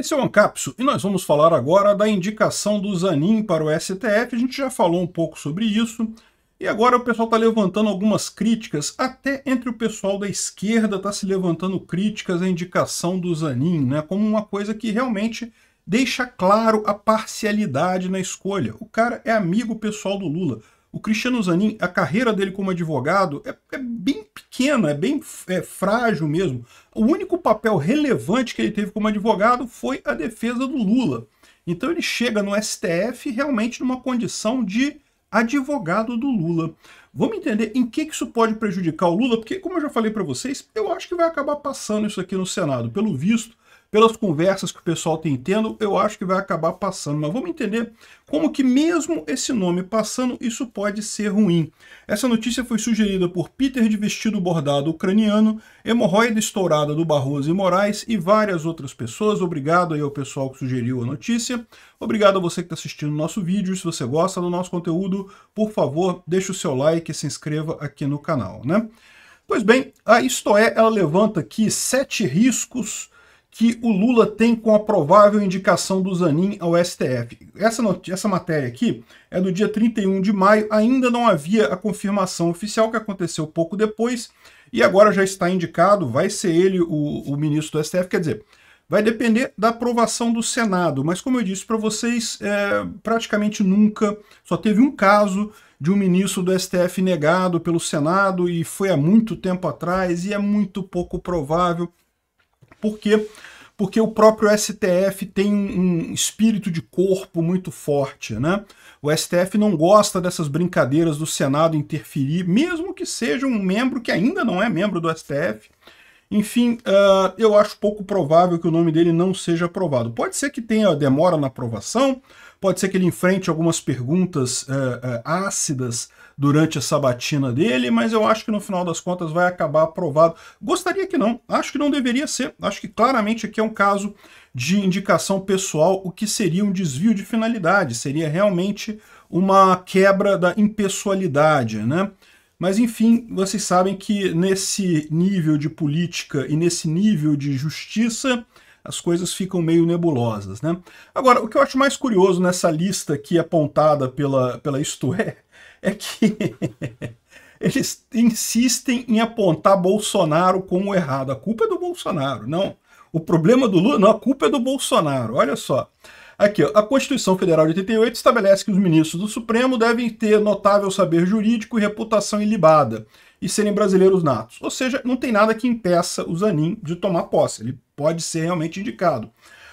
Esse é o Ancapso e nós vamos falar agora da indicação do Zanin para o STF. A gente já falou um pouco sobre isso e agora o pessoal está levantando algumas críticas, até entre o pessoal da esquerda está se levantando críticas à indicação do Zanin, né, como uma coisa que realmente deixa claro a parcialidade na escolha. O cara é amigo pessoal do Lula o Cristiano Zanin, a carreira dele como advogado é, é bem pequena, é bem é, frágil mesmo. O único papel relevante que ele teve como advogado foi a defesa do Lula. Então ele chega no STF realmente numa condição de advogado do Lula. Vamos entender em que, que isso pode prejudicar o Lula, porque, como eu já falei para vocês, eu acho que vai acabar passando isso aqui no Senado. Pelo visto, pelas conversas que o pessoal tem tendo, eu acho que vai acabar passando. Mas vamos entender como que mesmo esse nome passando, isso pode ser ruim. Essa notícia foi sugerida por Peter de vestido bordado ucraniano, hemorroida estourada do Barroso e Moraes e várias outras pessoas. Obrigado aí ao pessoal que sugeriu a notícia. Obrigado a você que está assistindo o nosso vídeo. Se você gosta do nosso conteúdo, por favor, deixe o seu like e se inscreva aqui no canal, né? Pois bem, a Istoé ela levanta aqui sete riscos que o Lula tem com a provável indicação do Zanin ao STF. Essa, essa matéria aqui é do dia 31 de maio, ainda não havia a confirmação oficial, que aconteceu pouco depois, e agora já está indicado, vai ser ele o, o ministro do STF, quer dizer, vai depender da aprovação do Senado, mas como eu disse para vocês, é, praticamente nunca, só teve um caso de um ministro do STF negado pelo Senado, e foi há muito tempo atrás, e é muito pouco provável, por quê? Porque o próprio STF tem um espírito de corpo muito forte, né? O STF não gosta dessas brincadeiras do Senado interferir, mesmo que seja um membro que ainda não é membro do STF. Enfim, uh, eu acho pouco provável que o nome dele não seja aprovado. Pode ser que tenha demora na aprovação, Pode ser que ele enfrente algumas perguntas é, é, ácidas durante a sabatina dele, mas eu acho que no final das contas vai acabar aprovado. Gostaria que não, acho que não deveria ser. Acho que claramente aqui é um caso de indicação pessoal, o que seria um desvio de finalidade, seria realmente uma quebra da impessoalidade, né? Mas enfim, vocês sabem que nesse nível de política e nesse nível de justiça, as coisas ficam meio nebulosas. Né? Agora, o que eu acho mais curioso nessa lista aqui apontada pela, pela Isto É, é que eles insistem em apontar Bolsonaro como errado. A culpa é do Bolsonaro, não. O problema do Lula, não, a culpa é do Bolsonaro. Olha só. Aqui, ó, a Constituição Federal de 88 estabelece que os ministros do Supremo devem ter notável saber jurídico e reputação ilibada e serem brasileiros natos. Ou seja, não tem nada que impeça o Zanin de tomar posse. Ele pode ser realmente indicado.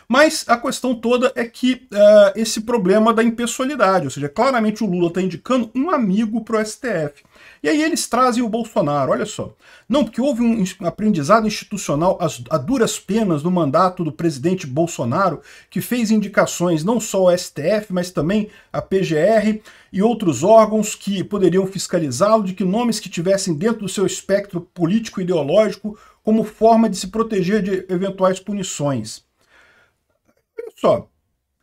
Mas a questão toda é que uh, esse problema da impessoalidade, ou seja, claramente o Lula está indicando um amigo para o STF. E aí eles trazem o Bolsonaro, olha só. Não, porque houve um aprendizado institucional a duras penas no mandato do presidente Bolsonaro, que fez indicações não só ao STF, mas também à PGR e outros órgãos que poderiam fiscalizá-lo de que nomes que tivessem dentro do seu espectro político-ideológico como forma de se proteger de eventuais punições só,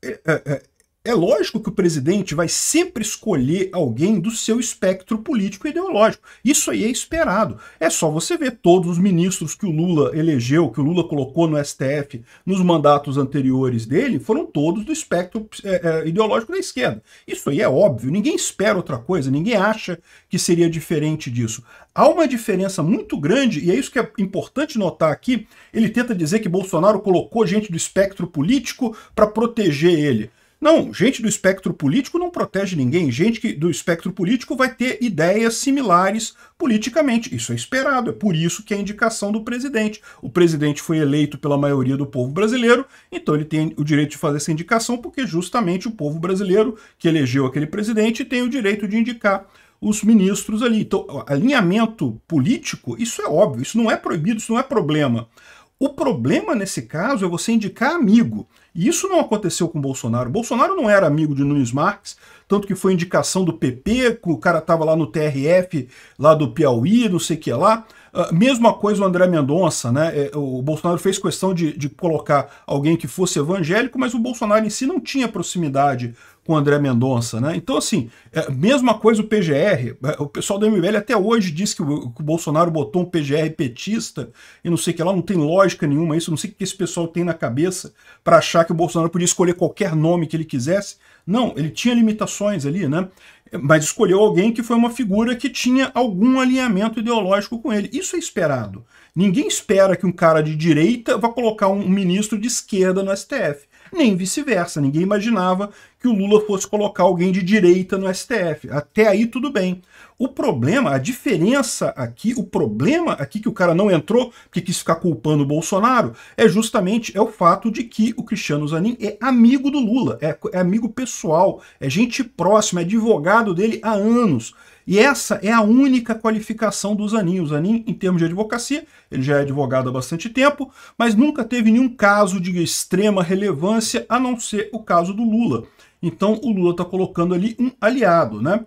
é, é, é, é lógico que o presidente vai sempre escolher alguém do seu espectro político e ideológico. Isso aí é esperado. É só você ver todos os ministros que o Lula elegeu, que o Lula colocou no STF nos mandatos anteriores dele, foram todos do espectro é, é, ideológico da esquerda. Isso aí é óbvio. Ninguém espera outra coisa, ninguém acha que seria diferente disso. Há uma diferença muito grande, e é isso que é importante notar aqui. Ele tenta dizer que Bolsonaro colocou gente do espectro político para proteger ele. Não, gente do espectro político não protege ninguém. Gente que, do espectro político vai ter ideias similares politicamente. Isso é esperado, é por isso que é a indicação do presidente. O presidente foi eleito pela maioria do povo brasileiro, então ele tem o direito de fazer essa indicação, porque justamente o povo brasileiro que elegeu aquele presidente tem o direito de indicar os ministros ali. Então, alinhamento político, isso é óbvio, isso não é proibido, isso não é problema. O problema nesse caso é você indicar amigo. E isso não aconteceu com Bolsonaro. Bolsonaro não era amigo de Nunes Marques, tanto que foi indicação do PP, o cara estava lá no TRF, lá do Piauí, não sei o que lá. Uh, mesma coisa o André Mendonça, né? É, o Bolsonaro fez questão de, de colocar alguém que fosse evangélico, mas o Bolsonaro em si não tinha proximidade com o André Mendonça, né? Então, assim, é, mesma coisa o PGR. É, o pessoal do MBL até hoje diz que o, que o, Bolsonaro botou um PGR petista e não sei o que lá, não tem lógica nenhuma isso, não sei o que esse pessoal tem na cabeça para achar que o Bolsonaro podia escolher qualquer nome que ele quisesse. Não, ele tinha limitações ali, né? Mas escolheu alguém que foi uma figura que tinha algum alinhamento ideológico com ele. Isso é esperado. Ninguém espera que um cara de direita vá colocar um ministro de esquerda no STF nem vice-versa. Ninguém imaginava que o Lula fosse colocar alguém de direita no STF. Até aí tudo bem. O problema, a diferença aqui, o problema aqui que o cara não entrou, porque quis ficar culpando o Bolsonaro, é justamente é o fato de que o Cristiano Zanin é amigo do Lula, é, é amigo pessoal, é gente próxima, é advogado dele há anos. E essa é a única qualificação do Zanin. O Zanin, em termos de advocacia, ele já é advogado há bastante tempo, mas nunca teve nenhum caso de extrema relevância, a não ser o caso do Lula. Então o Lula está colocando ali um aliado, né?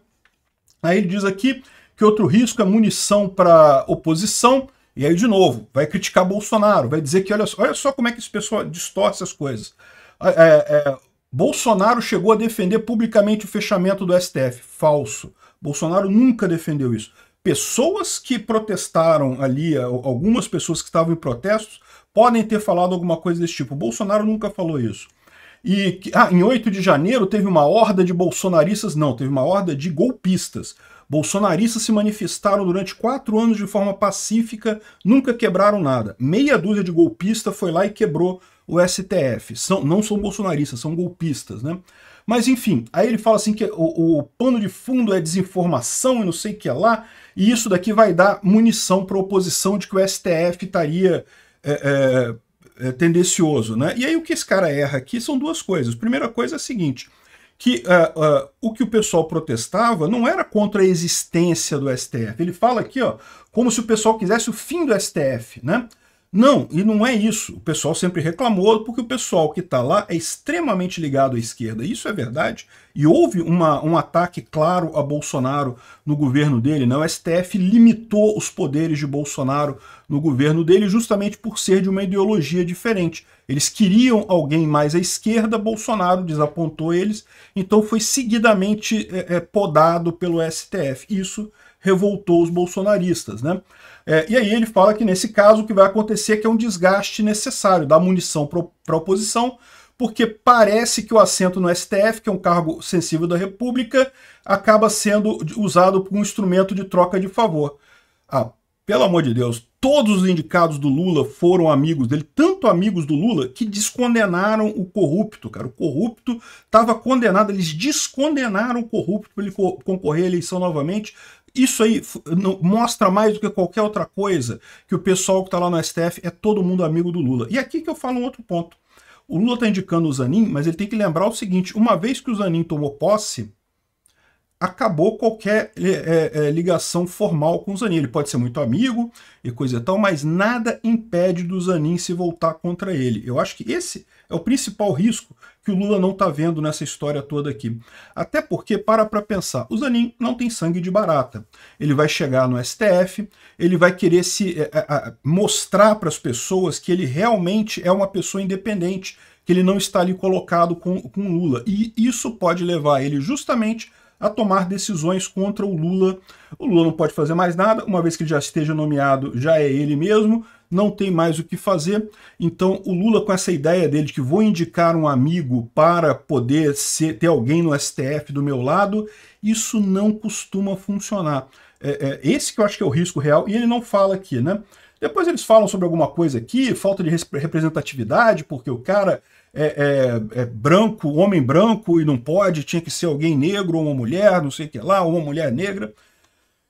Aí ele diz aqui que outro risco é munição para oposição. E aí, de novo, vai criticar Bolsonaro, vai dizer que olha, olha só como é que esse pessoal distorce as coisas. É, é, é Bolsonaro chegou a defender publicamente o fechamento do STF. Falso. Bolsonaro nunca defendeu isso. Pessoas que protestaram ali, algumas pessoas que estavam em protestos, podem ter falado alguma coisa desse tipo. Bolsonaro nunca falou isso. E ah, em 8 de janeiro teve uma horda de bolsonaristas, não, teve uma horda de golpistas. Bolsonaristas se manifestaram durante quatro anos de forma pacífica, nunca quebraram nada. Meia dúzia de golpista foi lá e quebrou o STF. São, não são bolsonaristas, são golpistas, né? Mas enfim, aí ele fala assim que o, o pano de fundo é desinformação e não sei o que é lá, e isso daqui vai dar munição para a oposição de que o STF estaria é, é, é, tendencioso. Né? E aí o que esse cara erra aqui são duas coisas. Primeira coisa é a seguinte, que uh, uh, o que o pessoal protestava não era contra a existência do STF. Ele fala aqui ó, como se o pessoal quisesse o fim do STF, né? Não, e não é isso. O pessoal sempre reclamou, porque o pessoal que está lá é extremamente ligado à esquerda. Isso é verdade. E houve uma, um ataque claro a Bolsonaro no governo dele. Né? O STF limitou os poderes de Bolsonaro no governo dele justamente por ser de uma ideologia diferente. Eles queriam alguém mais à esquerda, Bolsonaro desapontou eles, então foi seguidamente é, é, podado pelo STF. Isso revoltou os bolsonaristas. Né? É, e aí ele fala que nesse caso o que vai acontecer é que é um desgaste necessário da munição para a oposição, porque parece que o assento no STF, que é um cargo sensível da República, acaba sendo usado como um instrumento de troca de favor. Ah, pelo amor de Deus, todos os indicados do Lula foram amigos dele, tanto amigos do Lula que descondenaram o corrupto, cara. O corrupto estava condenado, eles descondenaram o corrupto para ele concorrer à eleição novamente. Isso aí mostra mais do que qualquer outra coisa que o pessoal que está lá no STF é todo mundo amigo do Lula. E aqui que eu falo um outro ponto. O Lula está indicando o Zanin, mas ele tem que lembrar o seguinte, uma vez que o Zanin tomou posse, acabou qualquer é, é, é, ligação formal com o Zanin. Ele pode ser muito amigo e coisa e tal, mas nada impede do Zanin se voltar contra ele. Eu acho que esse é o principal risco que o Lula não está vendo nessa história toda aqui. Até porque, para para pensar, o Zanin não tem sangue de barata. Ele vai chegar no STF, ele vai querer se é, é, é mostrar para as pessoas que ele realmente é uma pessoa independente, que ele não está ali colocado com, com Lula. E isso pode levar ele justamente a tomar decisões contra o Lula. O Lula não pode fazer mais nada, uma vez que ele já esteja nomeado, já é ele mesmo não tem mais o que fazer. Então o Lula com essa ideia dele de que vou indicar um amigo para poder ser, ter alguém no STF do meu lado, isso não costuma funcionar. É, é, esse que eu acho que é o risco real e ele não fala aqui, né? Depois eles falam sobre alguma coisa aqui, falta de representatividade, porque o cara é, é, é, branco, homem branco e não pode, tinha que ser alguém negro, ou uma mulher, não sei o que lá, ou uma mulher negra.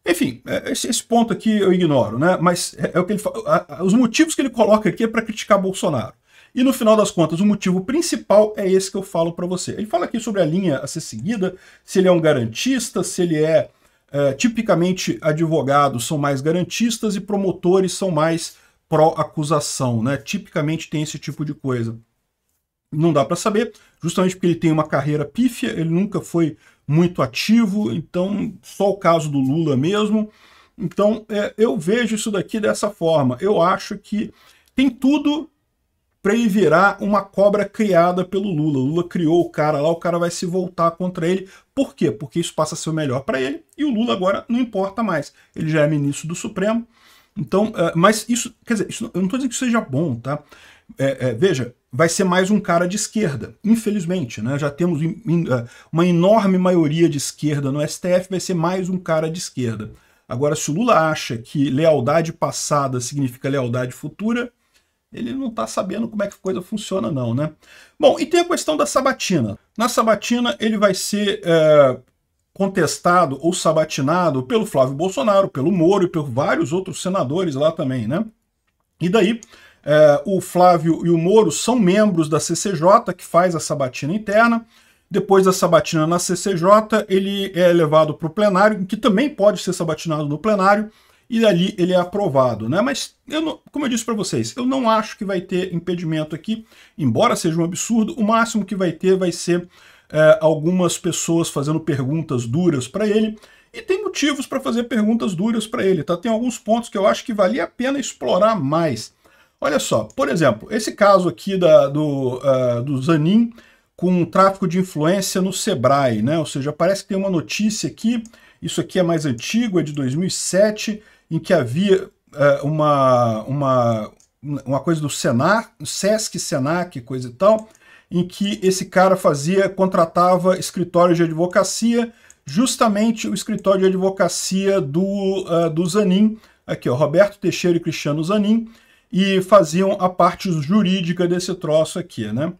Enfim, é, esse, esse, ponto aqui eu ignoro, né? Mas é, é o que ele a, a, Os motivos que ele coloca aqui é para criticar Bolsonaro. E no final das contas, o motivo principal é esse que eu falo para você. Ele fala aqui sobre a linha a ser seguida, se ele é um garantista, se ele é, é tipicamente advogados são mais garantistas e promotores são mais pró-acusação, né? Tipicamente tem esse tipo de coisa. Não dá para saber, justamente porque ele tem uma carreira pífia, ele nunca foi muito ativo, então só o caso do Lula mesmo. Então é, eu vejo isso daqui dessa forma. Eu acho que tem tudo para ele virar uma cobra criada pelo Lula. Lula criou o cara lá, o cara vai se voltar contra ele. Por quê? Porque isso passa a ser o melhor para ele e o Lula agora não importa mais. Ele já é ministro do Supremo. Então, é, mas isso, quer dizer, isso, eu não estou dizendo que seja bom, tá? É, é veja, vai ser mais um cara de esquerda. Infelizmente, né? já temos eh, uma enorme maioria de esquerda no STF, vai ser mais um cara de esquerda. Agora, se o Lula acha que lealdade passada significa lealdade futura, ele não está sabendo como é que a coisa funciona não, né? Bom, e tem a questão da sabatina. Na sabatina ele vai ser é, contestado ou sabatinado pelo Flávio Bolsonaro, pelo Moro e por vários outros senadores lá também, né? E daí é, o Flávio e o Moro são membros da CCJ, que faz a sabatina interna. Depois da sabatina na CCJ, ele é levado para o plenário, que também pode ser sabatinado no plenário, e ali ele é aprovado. Né? Mas, eu não, como eu disse para vocês, eu não acho que vai ter impedimento aqui, embora seja um absurdo, o máximo que vai ter vai ser é, algumas pessoas fazendo perguntas duras para ele, e tem motivos para fazer perguntas duras para ele. Tá? Tem alguns pontos que eu acho que valia a pena explorar mais. Olha só, por exemplo, esse caso aqui da, do, uh, do Zanin com tráfico de influência no Sebrae, né? Ou seja, parece que tem uma notícia aqui, isso aqui é mais antigo, é de 2007, em que havia uh, uma, uma, uma coisa do Senac, Sesc, Senac, coisa e tal, em que esse cara fazia, contratava escritório de advocacia, justamente o escritório de advocacia do, uh, do Zanin, aqui, ó, Roberto Teixeira e Cristiano Zanin, e faziam a parte jurídica desse troço aqui, né?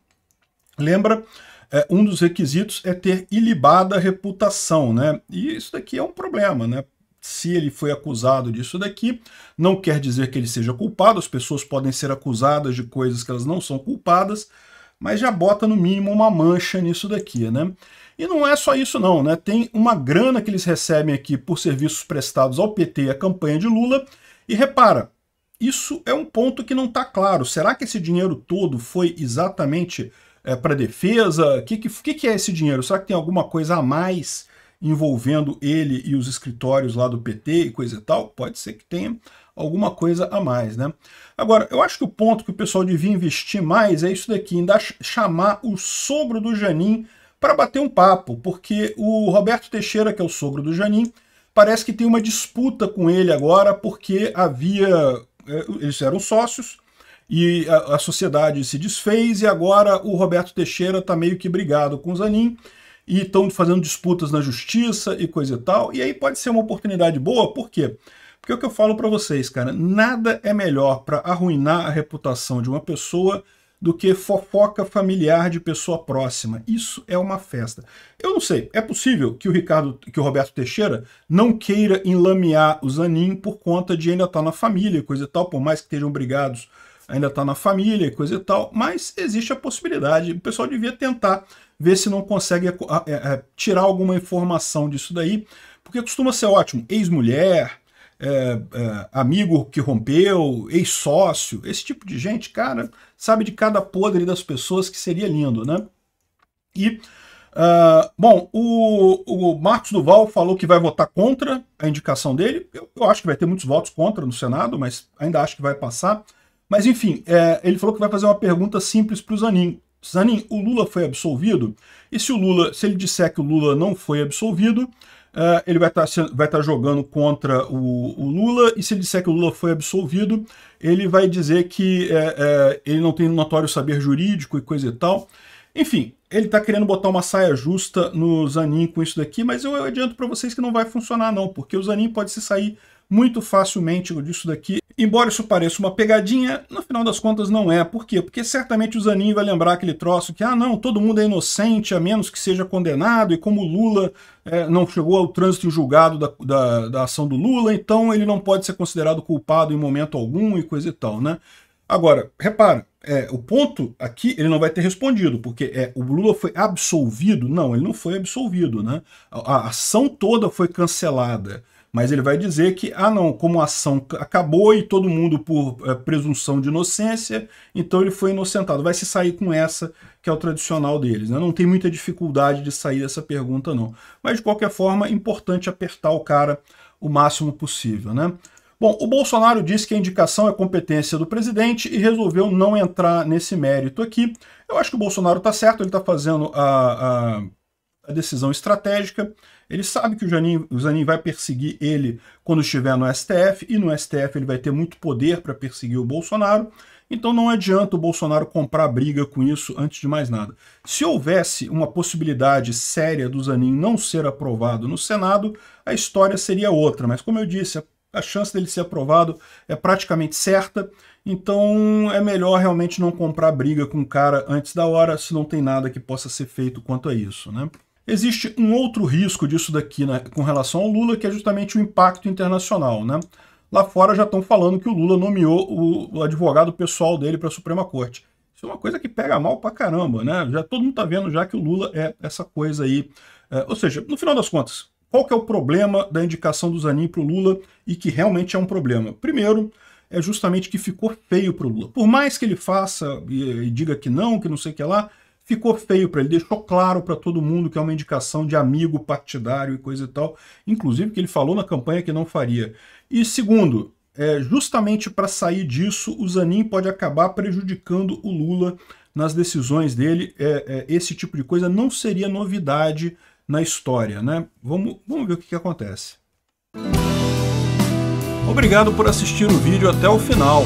Lembra? É, um dos requisitos é ter ilibada reputação, né? E isso daqui é um problema, né? Se ele foi acusado disso daqui, não quer dizer que ele seja culpado, as pessoas podem ser acusadas de coisas que elas não são culpadas, mas já bota no mínimo uma mancha nisso daqui, né? E não é só isso não, né? Tem uma grana que eles recebem aqui por serviços prestados ao PT e à campanha de Lula, e repara, isso é um ponto que não está claro. Será que esse dinheiro todo foi exatamente é, para defesa? O que, que, que, é esse dinheiro? Será que tem alguma coisa a mais envolvendo ele e os escritórios lá do PT e coisa e tal? Pode ser que tenha alguma coisa a mais, né? Agora, eu acho que o ponto que o pessoal devia investir mais é isso daqui, ainda chamar o sogro do Janin para bater um papo, porque o Roberto Teixeira, que é o sogro do Janin parece que tem uma disputa com ele agora porque havia eh, eles eram sócios, e a, a, sociedade se desfez, e agora o Roberto Teixeira está meio que brigado com o Zanin, e estão fazendo disputas na justiça e coisa e tal, e aí pode ser uma oportunidade boa, por quê? Porque é o que eu falo para vocês, cara, nada é melhor para arruinar a reputação de uma pessoa do que fofoca familiar de pessoa próxima. Isso é uma festa. Eu não sei, é possível que o Ricardo, que o Roberto Teixeira não queira enlamear o Zanin por conta de ainda estar tá na família, coisa e tal, por mais que estejam brigados, ainda está na família, coisa e tal, mas existe a possibilidade, o pessoal devia tentar ver se não consegue é, é, tirar alguma informação disso daí, porque costuma ser ótimo, ex-mulher, é, é, amigo que rompeu, ex-sócio, esse tipo de gente, cara, sabe de cada podre das pessoas que seria lindo, né? E, uh, bom, o, o, Marcos Duval falou que vai votar contra a indicação dele. Eu, eu, acho que vai ter muitos votos contra no Senado, mas ainda acho que vai passar. Mas, enfim, é, ele falou que vai fazer uma pergunta simples para o Zanin. Zanin, o Lula foi absolvido? E se o Lula, se ele disser que o Lula não foi absolvido, Uh, ele vai estar tá, vai tá jogando contra o, o, Lula, e se ele disser que o Lula foi absolvido, ele vai dizer que é, é, ele não tem notório saber jurídico e coisa e tal. Enfim, ele está querendo botar uma saia justa no Zanin com isso daqui, mas eu adianto para vocês que não vai funcionar não, porque o Zanin pode se sair muito facilmente disso daqui. Embora isso pareça uma pegadinha, no final das contas não é. Por quê? Porque certamente o Zanin vai lembrar aquele troço que, ah não, todo mundo é inocente, a menos que seja condenado, e como Lula é, não chegou ao trânsito julgado da, da, da ação do Lula, então ele não pode ser considerado culpado em momento algum e coisa e tal, né? Agora, repara, é, o ponto aqui ele não vai ter respondido, porque é, o Lula foi absolvido? Não, ele não foi absolvido, né? A, a ação toda foi cancelada mas ele vai dizer que, ah não, como a ação acabou e todo mundo por é, presunção de inocência, então ele foi inocentado. Vai se sair com essa, que é o tradicional deles. Né? Não tem muita dificuldade de sair dessa pergunta, não. Mas, de qualquer forma, é importante apertar o cara o máximo possível. Né? Bom, o Bolsonaro disse que a indicação é competência do presidente e resolveu não entrar nesse mérito aqui. Eu acho que o Bolsonaro está certo, ele está fazendo a, a a decisão estratégica. Ele sabe que o o Zanin vai perseguir ele quando estiver no STF, e no STF ele vai ter muito poder para perseguir o Bolsonaro. Então não adianta o Bolsonaro comprar briga com isso antes de mais nada. Se houvesse uma possibilidade séria do Zanin não ser aprovado no Senado, a história seria outra. Mas como eu disse, a chance dele ser aprovado é praticamente certa, então é melhor realmente não comprar briga com o cara antes da hora, se não tem nada que possa ser feito quanto a isso, né? Existe um outro risco disso daqui né, com relação ao Lula, que é justamente o impacto internacional. Né? Lá fora já estão falando que o Lula nomeou o, advogado pessoal dele para a Suprema Corte. Isso é uma coisa que pega mal para caramba, né? Já todo mundo está vendo já que o Lula é essa coisa aí. É, ou seja, no final das contas, qual que é o problema da indicação do Zanin para o Lula e que realmente é um problema? Primeiro, é justamente que ficou feio para o Lula. Por mais que ele faça e, e diga que não, que não sei o que lá, ficou feio para ele, deixou claro para todo mundo que é uma indicação de amigo partidário e coisa e tal, inclusive que ele falou na campanha que não faria. E segundo, é, justamente para sair disso, o Zanin pode acabar prejudicando o Lula nas decisões dele. É, é, esse tipo de coisa não seria novidade na história, né? Vamos, vamos ver o que, que acontece. Obrigado por assistir o vídeo até o final.